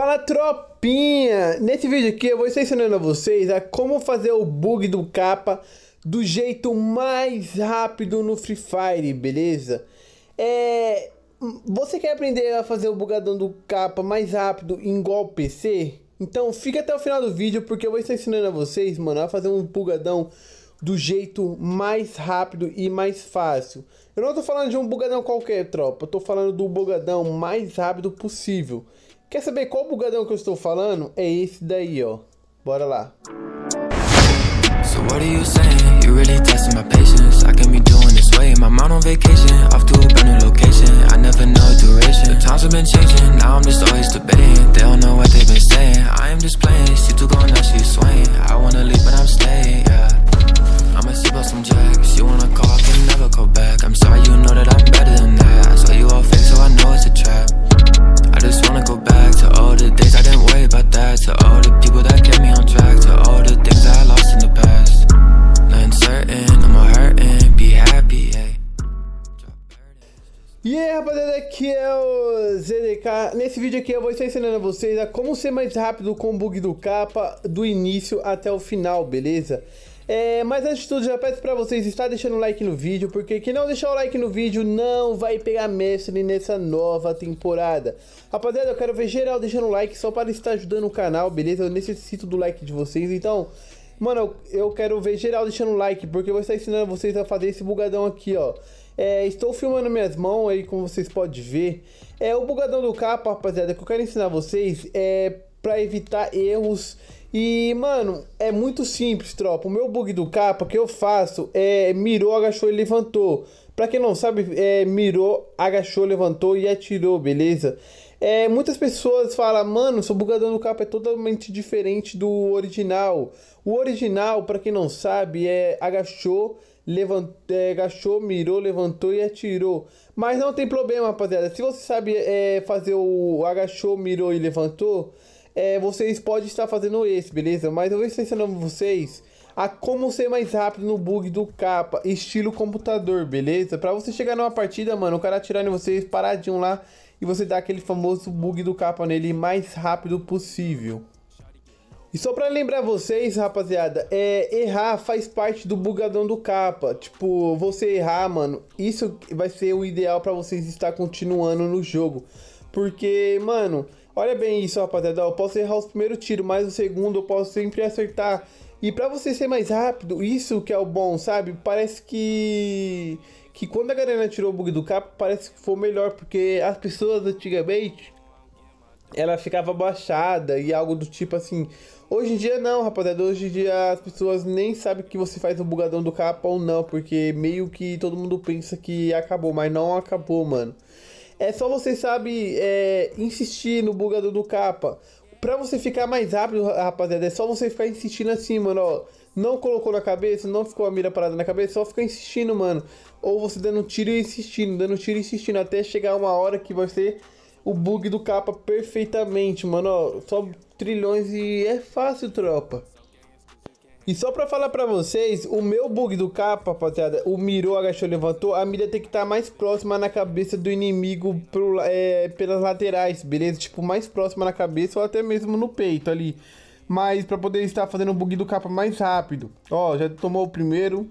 Fala tropinha! Nesse vídeo aqui eu vou estar ensinando a vocês a como fazer o bug do capa do jeito mais rápido no Free Fire, beleza? É... Você quer aprender a fazer o bugadão do capa mais rápido em igual PC? Então fica até o final do vídeo porque eu vou estar ensinando a vocês, mano, a fazer um bugadão do jeito mais rápido e mais fácil. Eu não tô falando de um bugadão qualquer, tropa. Eu tô falando do bugadão mais rápido possível. Quer saber qual bugadão que eu estou falando? É esse daí, ó. Bora lá. So what are you saying? You really testing my patience. I can be doing this way. My mind on vacation, off to a brand new location. I never know duration. The times have been changing. Now I'm just always debating. They don't know what they've been saying. cara, nesse vídeo aqui eu vou estar ensinando a vocês a como ser mais rápido com o bug do capa do início até o final, beleza? É, mas antes de tudo, já peço para vocês estar deixando o like no vídeo, porque quem não deixar o like no vídeo não vai pegar mestre nessa nova temporada. Rapaziada, eu quero ver geral deixando o like só para estar ajudando o canal, beleza? Eu necessito do like de vocês, então... Mano, eu, eu quero ver geral deixando o like, porque eu vou estar ensinando vocês a fazer esse bugadão aqui, ó. É, estou filmando minhas mãos aí, como vocês podem ver. É o bugadão do capa, rapaziada, que eu quero ensinar vocês é para evitar erros. E, mano, é muito simples, tropa. O meu bug do capa que eu faço é mirou, agachou e levantou. Pra quem não sabe, é mirou, agachou, levantou e atirou, beleza? É, muitas pessoas falam, mano, seu bugadão do capa é totalmente diferente do original. O original, para quem não sabe, é agachou, levantou, é, agachou, mirou, levantou e atirou. Mas não tem problema, rapaziada. Se você sabe é, fazer o agachou, mirou e levantou, é, vocês podem estar fazendo esse, beleza? Mas eu vou estar ensinando vocês a como ser mais rápido no bug do capa, estilo computador, beleza? Pra você chegar numa partida, mano, o cara atirar em vocês paradinho lá e você dar aquele famoso bug do capa nele mais rápido possível. E só pra lembrar vocês, rapaziada, é, errar faz parte do bugadão do capa. Tipo, você errar, mano, isso vai ser o ideal para vocês estar continuando no jogo. Porque, mano, olha bem isso, rapaziada. Eu posso errar os primeiros tiros, mas o segundo eu posso sempre acertar. E pra você ser mais rápido, isso que é o bom, sabe? Parece que. Que quando a galera tirou o bug do capa, parece que foi melhor. Porque as pessoas antigamente ela ficava baixada e algo do tipo assim. Hoje em dia não, rapaziada. Hoje em dia as pessoas nem sabem que você faz o bugadão do capa ou não, porque meio que todo mundo pensa que acabou, mas não acabou, mano. É só você, sabe, é, insistir no bugadão do capa. Pra você ficar mais rápido, rapaziada, é só você ficar insistindo assim, mano, ó. Não colocou na cabeça, não ficou a mira parada na cabeça, é só ficar insistindo, mano. Ou você dando tiro e insistindo, dando tiro e insistindo, até chegar uma hora que você o bug do capa perfeitamente, mano. Ó, só trilhões e é fácil, tropa. E só pra falar pra vocês, o meu bug do capa, rapaziada, o mirou, agachou, levantou, a mira tem que estar tá mais próxima na cabeça do inimigo pro, é, pelas laterais, beleza? Tipo, mais próxima na cabeça ou até mesmo no peito ali. Mas pra poder estar fazendo o bug do capa mais rápido. Ó, já tomou o primeiro,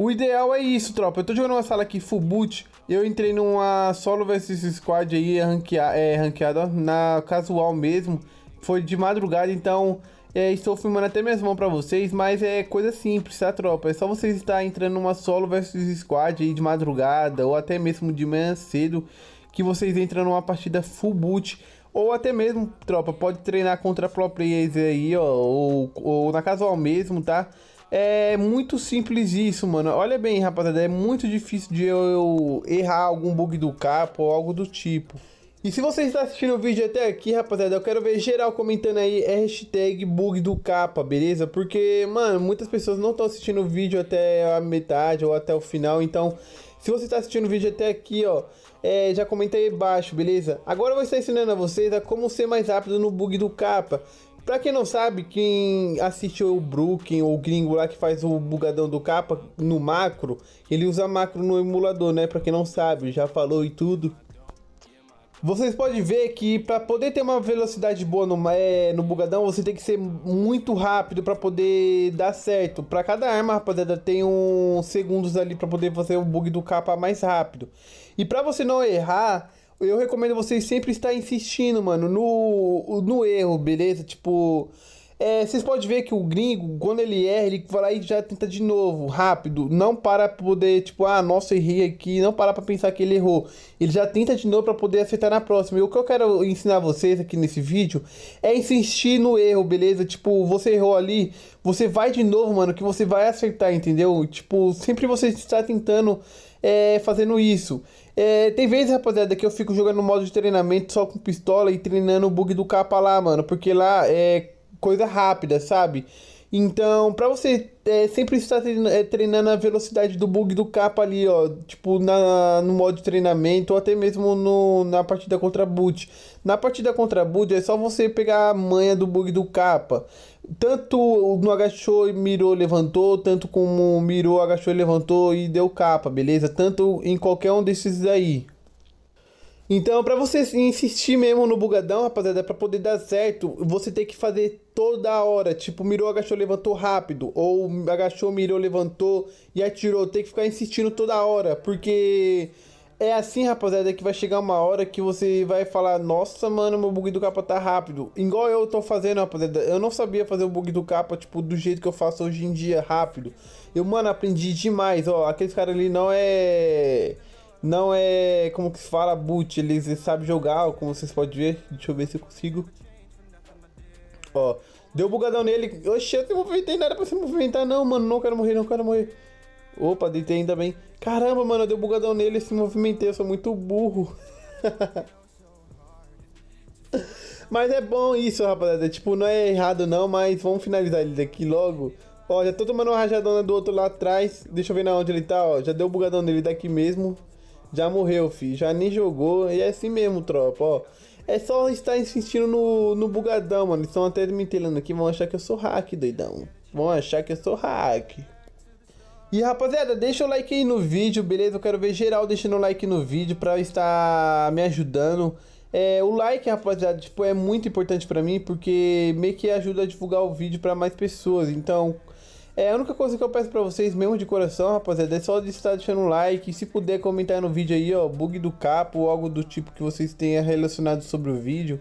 o ideal é isso, tropa. Eu tô jogando uma sala aqui full boot. Eu entrei numa solo versus squad aí, é ranquea é, ranqueada, na casual mesmo. Foi de madrugada, então é, estou filmando até minhas mãos pra vocês, mas é coisa simples, tá, tropa? É só vocês estar entrando numa solo versus squad aí de madrugada, ou até mesmo de manhã cedo, que vocês entram numa partida full boot. Ou até mesmo, tropa, pode treinar contra pro players aí, ó, ou, ou na casual mesmo, tá? É muito simples isso, mano. Olha bem, rapaziada, é muito difícil de eu, eu errar algum bug do capo ou algo do tipo. E se você está assistindo o vídeo até aqui, rapaziada, eu quero ver geral comentando aí hashtag bug do capa, beleza? Porque, mano, muitas pessoas não estão assistindo o vídeo até a metade ou até o final, então... Se você está assistindo o vídeo até aqui, ó, é, já comenta aí embaixo, beleza? Agora eu vou estar ensinando a vocês a como ser mais rápido no bug do capa. Pra quem não sabe, quem assistiu o Brooklyn ou o gringo lá que faz o bugadão do capa no macro, ele usa macro no emulador, né? Pra quem não sabe, já falou e tudo. Vocês podem ver que para poder ter uma velocidade boa no, é, no bugadão, você tem que ser muito rápido para poder dar certo. Para cada arma, rapaziada, tem uns segundos ali para poder fazer o bug do capa mais rápido. E para você não errar, eu recomendo vocês sempre estar insistindo, mano, no, no erro, beleza? Tipo, é, vocês podem ver que o gringo, quando ele erra, ele vai lá e já tenta de novo, rápido. Não para poder, tipo, ah, nossa, errei aqui. Não para pra pensar que ele errou. Ele já tenta de novo para poder acertar na próxima. E o que eu quero ensinar vocês aqui nesse vídeo é insistir no erro, beleza? Tipo, você errou ali, você vai de novo, mano, que você vai acertar, entendeu? Tipo, sempre você está tentando, é, fazendo isso. É, tem vezes, rapaziada, que eu fico jogando modo de treinamento só com pistola e treinando o bug do capa lá, mano. Porque lá é coisa rápida, sabe? Então, pra você é, sempre estar é, treinando a velocidade do bug do capa ali, ó. Tipo, na, no modo de treinamento ou até mesmo no, na partida contra boot. Na partida contra boot é só você pegar a manha do bug do capa tanto no agachou e mirou, levantou, tanto como mirou, agachou e levantou e deu capa, beleza? Tanto em qualquer um desses aí. Então, para você insistir mesmo no bugadão, rapaziada, para poder dar certo, você tem que fazer toda hora, tipo, mirou, agachou, levantou rápido, ou agachou, mirou, levantou e atirou, tem que ficar insistindo toda hora, porque é assim, rapaziada, que vai chegar uma hora que você vai falar, nossa, mano, meu bug do capa tá rápido. Igual eu tô fazendo, rapaziada. Eu não sabia fazer o bug do capa, tipo, do jeito que eu faço hoje em dia, rápido. Eu, mano, aprendi demais, ó. Aqueles caras ali não é... Não é... Como que se fala? Boot. Eles sabem jogar, como vocês podem ver. Deixa eu ver se eu consigo. Ó. Deu bugadão nele. Oxe, eu se movimentei. Não pra se movimentar, não, mano. Não quero morrer, não quero morrer. Opa, deitei ainda bem. Caramba, mano, eu dei um bugadão nele e se movimentei, eu sou muito burro. mas é bom isso, rapaziada. Tipo, não é errado não, mas vamos finalizar ele daqui logo. Ó, já tô tomando uma rajadona do outro lá atrás. Deixa eu ver na onde ele tá, ó. Já deu um bugadão nele daqui mesmo. Já morreu, fi. Já nem jogou. E é assim mesmo, tropa, ó. É só estar insistindo no, no bugadão, mano. Eles estão até me entelando aqui. Vão achar que eu sou hack, doidão. Vão achar que eu sou hack. E rapaziada, deixa o like aí no vídeo, beleza? Eu quero ver geral deixando o like no vídeo pra estar me ajudando. É, o like, rapaziada, tipo, é muito importante pra mim porque meio que ajuda a divulgar o vídeo pra mais pessoas. Então, é a única coisa que eu peço pra vocês, mesmo de coração, rapaziada, é só de estar deixando um like. E se puder comentar no vídeo aí, ó, bug do capo ou algo do tipo que vocês tenham relacionado sobre o vídeo.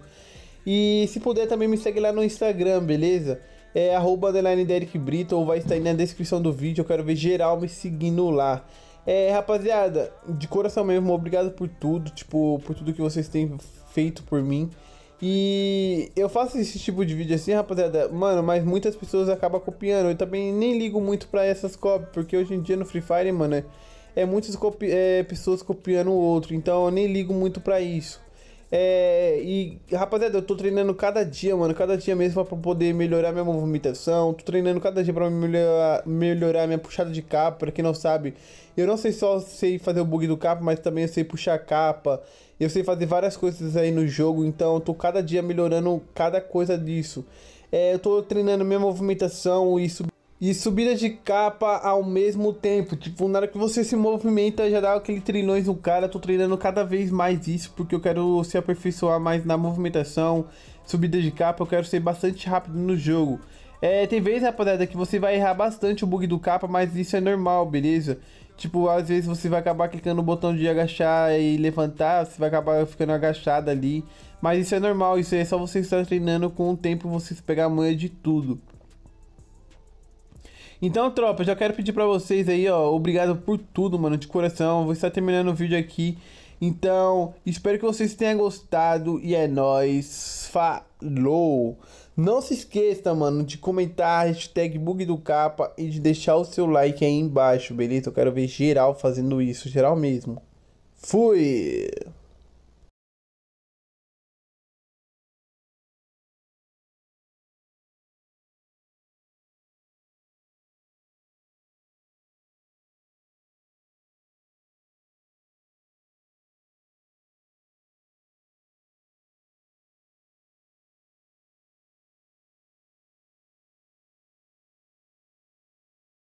E se puder também me segue lá no Instagram, beleza? é arroba underline Derek Brito, ou vai estar aí na descrição do vídeo. Eu quero ver geral me seguindo lá. É, rapaziada, de coração mesmo, obrigado por tudo, tipo, por tudo que vocês têm feito por mim. E eu faço esse tipo de vídeo assim, rapaziada, mano, mas muitas pessoas acabam copiando. Eu também nem ligo muito pra essas cópias, porque hoje em dia no Free Fire, mano, é, é muitas copi é, pessoas copiando o outro, então eu nem ligo muito pra isso. É, e, rapaziada, eu tô treinando cada dia, mano. Cada dia mesmo pra poder melhorar minha movimentação. Tô treinando cada dia pra melhorar, melhorar minha puxada de capa. Pra quem não sabe, eu não sei só sei fazer o bug do capa, mas também eu sei puxar capa. Eu sei fazer várias coisas aí no jogo. Então, eu tô cada dia melhorando cada coisa disso. É, eu tô treinando minha movimentação e e subida de capa ao mesmo tempo. Tipo, na hora que você se movimenta, já dá aquele trilhões no cara. Eu tô treinando cada vez mais isso, porque eu quero se aperfeiçoar mais na movimentação, subida de capa. Eu quero ser bastante rápido no jogo. É, tem vezes, rapaziada, que você vai errar bastante o bug do capa, mas isso é normal, beleza? Tipo, às vezes você vai acabar clicando no botão de agachar e levantar, você vai acabar ficando agachado ali. Mas isso é normal, isso é só você estar treinando com o tempo, você se pegar a manha de tudo. Então, tropa, já quero pedir pra vocês aí, ó, obrigado por tudo, mano, de coração. Vou estar terminando o vídeo aqui. Então, espero que vocês tenham gostado e é nóis. Falou! Não se esqueça, mano, de comentar a hashtag bug do capa e de deixar o seu like aí embaixo, beleza? Eu quero ver geral fazendo isso, geral mesmo. Fui!